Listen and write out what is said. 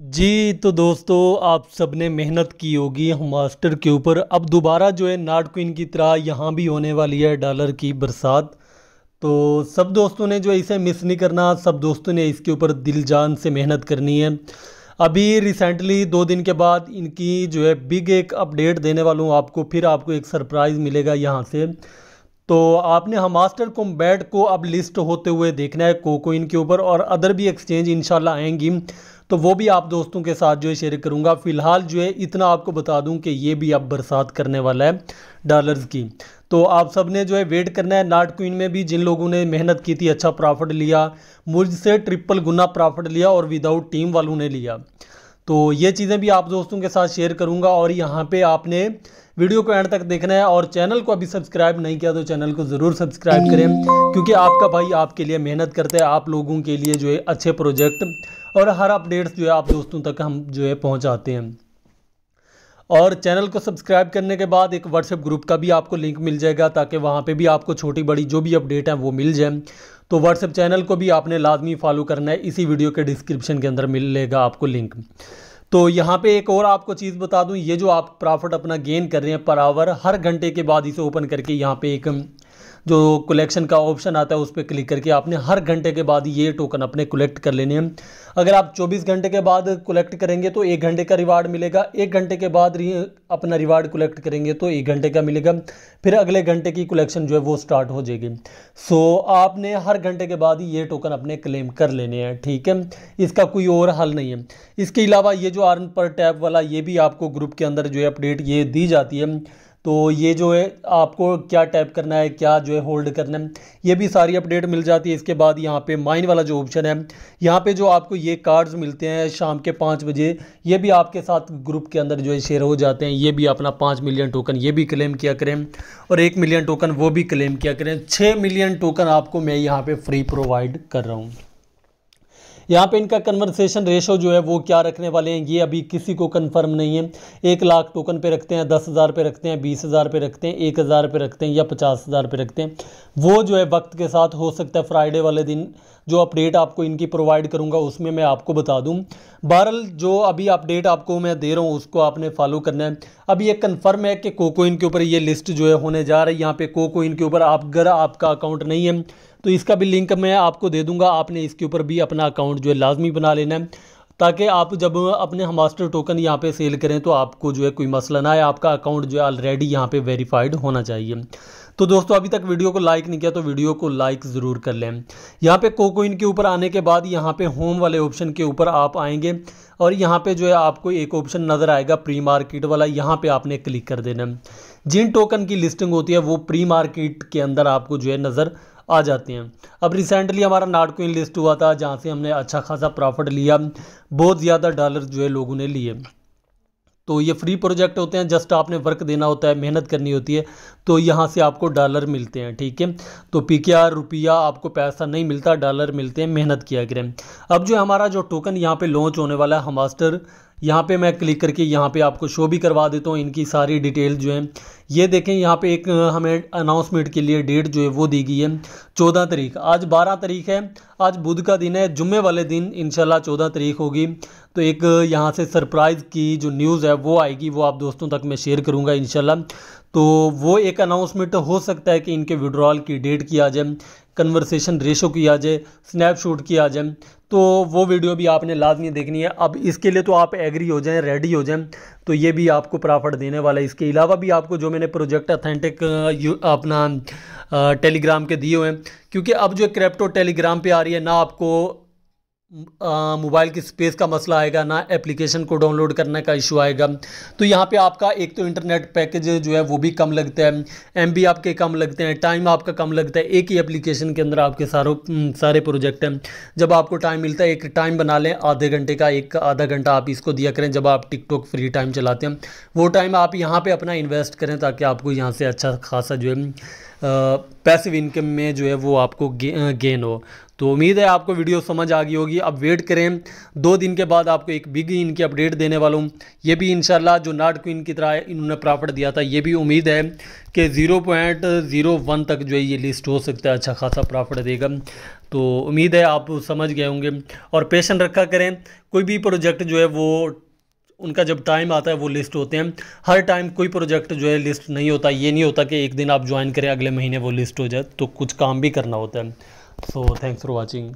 जी तो दोस्तों आप सब ने मेहनत की होगी हम मास्टर के ऊपर अब दोबारा जो है नाट क्वीन की तरह यहाँ भी होने वाली है डॉलर की बरसात तो सब दोस्तों ने जो इसे मिस नहीं करना सब दोस्तों ने इसके ऊपर दिल जान से मेहनत करनी है अभी रिसेंटली दो दिन के बाद इनकी जो है बिग एक अपडेट देने वाला हूँ आपको फिर आपको एक सरप्राइज़ मिलेगा यहाँ से तो आपने हमास्टर कॉम्बैट को अब लिस्ट होते हुए देखना है कोकोइन के ऊपर और अदर भी एक्सचेंज इनशाला आएंगी तो वो भी आप दोस्तों के साथ जो है शेयर करूँगा फ़िलहाल जो है इतना आपको बता दूँ कि ये भी अब बरसात करने वाला है डॉलर्स की तो आप सब ने जो है वेट करना है नाट क्वीन में भी जिन लोगों ने मेहनत की थी अच्छा प्रॉफिट लिया मुझसे ट्रिपल गुना प्रॉफिट लिया और विदाउट टीम वालों ने लिया तो ये चीज़ें भी आप दोस्तों के साथ शेयर करूँगा और यहाँ पर आपने वीडियो को एंड तक देखना है और चैनल को अभी सब्सक्राइब नहीं किया तो चैनल को ज़रूर सब्सक्राइब करें क्योंकि आपका भाई आपके लिए मेहनत करता है आप लोगों के लिए जो है अच्छे प्रोजेक्ट और हर अपडेट्स जो है आप दोस्तों तक हम जो है पहुँचाते हैं और चैनल को सब्सक्राइब करने के बाद एक व्हाट्सएप ग्रुप का भी आपको लिंक मिल जाएगा ताकि वहाँ पे भी आपको छोटी बड़ी जो भी अपडेट है वो मिल जाए तो व्हाट्सएप चैनल को भी आपने लाजमी फॉलो करना है इसी वीडियो के डिस्क्रिप्शन के अंदर मिलेगा आपको लिंक तो यहाँ पे एक और आपको चीज़ बता दूँ ये जो आप प्रॉफिट अपना गेन कर रहे हैं पर आवर हर घंटे के बाद इसे ओपन करके यहाँ पे एक जो कलेक्शन का ऑप्शन आता है उस पर क्लिक करके आपने हर घंटे के बाद ये टोकन अपने कलेक्ट कर लेने हैं अगर आप 24 घंटे के बाद कलेक्ट करेंगे तो एक घंटे का रिवार्ड मिलेगा एक घंटे के बाद अपना रिवार्ड कलेक्ट करेंगे तो एक घंटे का मिलेगा फिर अगले घंटे की कलेक्शन जो है वो स्टार्ट हो जाएगी सो आपने हर घंटे के बाद ये टोकन अपने क्लेम कर लेने हैं ठीक है इसका कोई और हल नहीं है इसके अलावा ये जो आर्न पर टैप वाला ये भी आपको ग्रुप के अंदर जो है अपडेट ये दी जाती है तो ये जो है आपको क्या टैप करना है क्या जो है होल्ड करना है ये भी सारी अपडेट मिल जाती है इसके बाद यहाँ पे माइन वाला जो ऑप्शन है यहाँ पे जो आपको ये कार्ड्स मिलते हैं शाम के पाँच बजे ये भी आपके साथ ग्रुप के अंदर जो है शेयर हो जाते हैं ये भी अपना पाँच मिलियन टोकन ये भी क्लेम किया करें और एक मिलियन टोकन वो भी क्लेम किया करें छः मिलियन टोकन आपको मैं यहाँ पर फ्री प्रोवाइड कर रहा हूँ यहाँ पे इनका कन्वर्सेशन रेशो जो है वो क्या रखने वाले हैं ये अभी किसी को कन्फर्म नहीं है एक लाख टोकन पे रखते हैं दस हज़ार पे रखते हैं बीस हज़ार पे रखते हैं एक हज़ार पे रखते हैं या पचास हज़ार पे रखते हैं वो जो है वक्त के साथ हो सकता है फ्राइडे वाले दिन जो अपडेट आपको इनकी प्रोवाइड करूँगा उसमें मैं आपको बता दूँ बहरल जो अभी अपडेट आपको मैं दे रहा हूँ उसको आपने फॉलो करना है अब ये कन्फर्म है कि कोकोइन के ऊपर ये लिस्ट जो है होने जा रही है यहाँ पे कोकोइन के ऊपर आप अगर आपका अकाउंट नहीं है तो इसका भी लिंक मैं आपको दे दूंगा आपने इसके ऊपर भी अपना अकाउंट जो है लाजमी बना लेना है ताकि आप जब अपने हमास्टर टोकन यहाँ पे सेल करें तो आपको जो है कोई मसला ना आए आपका अकाउंट जो है ऑलरेडी यहाँ पे वेरीफाइड होना चाहिए तो दोस्तों अभी तक वीडियो को लाइक नहीं किया तो वीडियो को लाइक ज़रूर कर लें यहाँ पे कोकोइन के ऊपर आने के बाद यहाँ पे होम वाले ऑप्शन के ऊपर आप आएंगे और यहाँ पे जो है आपको एक ऑप्शन नज़र आएगा प्री मार्केट वाला यहाँ पे आपने क्लिक कर देना जिन टोकन की लिस्टिंग होती है वो प्री मार्केट के अंदर आपको जो है नज़र आ जाती हैं अब रिसेंटली हमारा नाटको लिस्ट हुआ था जहाँ से हमने अच्छा खासा प्रॉफिट लिया बहुत ज़्यादा डॉलर जो है लोगों ने लिए तो ये फ्री प्रोजेक्ट होते हैं जस्ट आपने वर्क देना होता है मेहनत करनी होती है तो यहाँ से आपको डॉलर मिलते हैं ठीक है तो पी के आर रुपया आपको पैसा नहीं मिलता डॉलर मिलते हैं मेहनत किया करें अब जो हमारा जो टोकन यहाँ पे लॉन्च होने वाला है हमास्टर यहाँ पे मैं क्लिक करके यहाँ पे आपको शो भी करवा देता हूँ इनकी सारी डिटेल जो है ये देखें यहाँ पे एक हमें अनाउंसमेंट के लिए डेट जो है वो दी गई है चौदह तारीख आज बारह तारीख है आज बुध का दिन है जुम्मे वाले दिन इनशाला चौदह तारीख होगी तो एक यहाँ से सरप्राइज़ की जो न्यूज़ है वो आएगी वो आप दोस्तों तक मैं शेयर करूँगा इनशाला तो वो एक अनाउंसमेंट हो सकता है कि इनके विड्रॉल की डेट की आ जाए कन्वर्सेशन रेशो की आ जाए स्नैपशॉट की आ जाए तो वो वीडियो भी आपने लाजमी देखनी है अब इसके लिए तो आप एग्री हो जाएं रेडी हो जाएं तो ये भी आपको प्रॉफिट देने वाला है इसके अलावा भी आपको जो मैंने प्रोजेक्ट अथेंटिक अपना टेलीग्राम के दिए हुए हैं क्योंकि अब जो क्रिप्टो टेलीग्राम पे आ रही है ना आपको मोबाइल की स्पेस का मसला आएगा ना एप्लीकेशन को डाउनलोड करने का इशू आएगा तो यहाँ पे आपका एक तो इंटरनेट पैकेज जो है वो भी कम लगता है एम आपके कम लगते हैं टाइम आपका कम लगता है एक ही एप्लीकेशन के अंदर आपके सारों सारे प्रोजेक्ट हैं जब आपको टाइम मिलता है एक टाइम बना लें आधे घंटे का एक आधा घंटा आप इसको दिया करें जब आप टिकटॉक फ्री टाइम चलाते हैं वो टाइम आप यहाँ पर अपना इन्वेस्ट करें ताकि आपको यहाँ से अच्छा खासा जो है पैसिव इनकम में जो है वो आपको गेन हो तो उम्मीद है आपको वीडियो समझ आ गई होगी अब वेट करें दो दिन के बाद आपको एक बिग इनकी अपडेट देने वाला हूँ ये भी इंशाल्लाह जो नाट क्वीन की तरह इन्होंने प्रॉफिट दिया था ये भी उम्मीद है कि ज़ीरो पॉइंट ज़ीरो वन तक जो है ये लिस्ट हो सकता है अच्छा खासा प्रॉफिट देगा तो उम्मीद है आप समझ गए होंगे और पेशेंट रखा करें कोई भी प्रोजेक्ट जो है वो उनका जब टाइम आता है वो लिस्ट होते हैं हर टाइम कोई प्रोजेक्ट जो है लिस्ट नहीं होता ये नहीं होता कि एक दिन आप ज्वाइन करें अगले महीने वो लिस्ट हो जाए तो कुछ काम भी करना होता है सो थैंक्स फॉर वॉचिंग